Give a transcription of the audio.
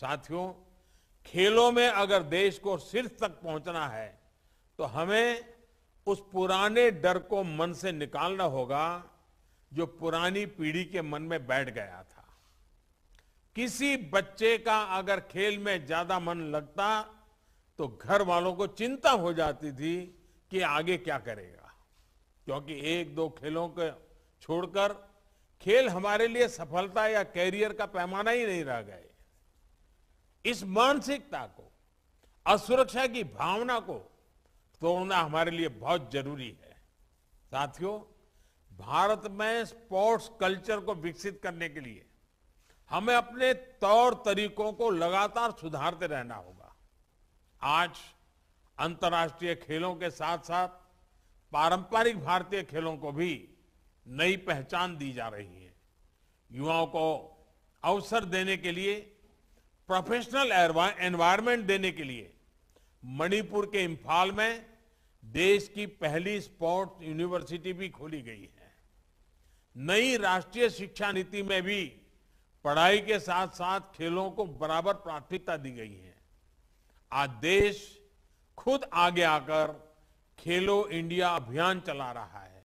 साथियों खेलों में अगर देश को शीर्ष तक पहुंचना है तो हमें उस पुराने डर को मन से निकालना होगा जो पुरानी पीढ़ी के मन में बैठ गया था किसी बच्चे का अगर खेल में ज्यादा मन लगता तो घर वालों को चिंता हो जाती थी कि आगे क्या करेगा क्योंकि एक दो खेलों को छोड़कर खेल हमारे लिए सफलता या कैरियर का पैमाना ही नहीं रह गए इस मानसिकता को असुरक्षा की भावना को तोड़ना हमारे लिए बहुत जरूरी है साथियों भारत में स्पोर्ट्स कल्चर को विकसित करने के लिए हमें अपने तौर तरीकों को लगातार सुधारते रहना होगा आज अंतर्राष्ट्रीय खेलों के साथ साथ पारंपरिक भारतीय खेलों को भी नई पहचान दी जा रही है युवाओं को अवसर देने के लिए प्रोफेशनल एनवायरमेंट देने के लिए मणिपुर के इम्फाल में देश की पहली स्पोर्ट्स यूनिवर्सिटी भी खोली गई है नई राष्ट्रीय शिक्षा नीति में भी पढ़ाई के साथ साथ खेलों को बराबर प्राथमिकता दी गई है आज देश खुद आगे आकर खेलो इंडिया अभियान चला रहा है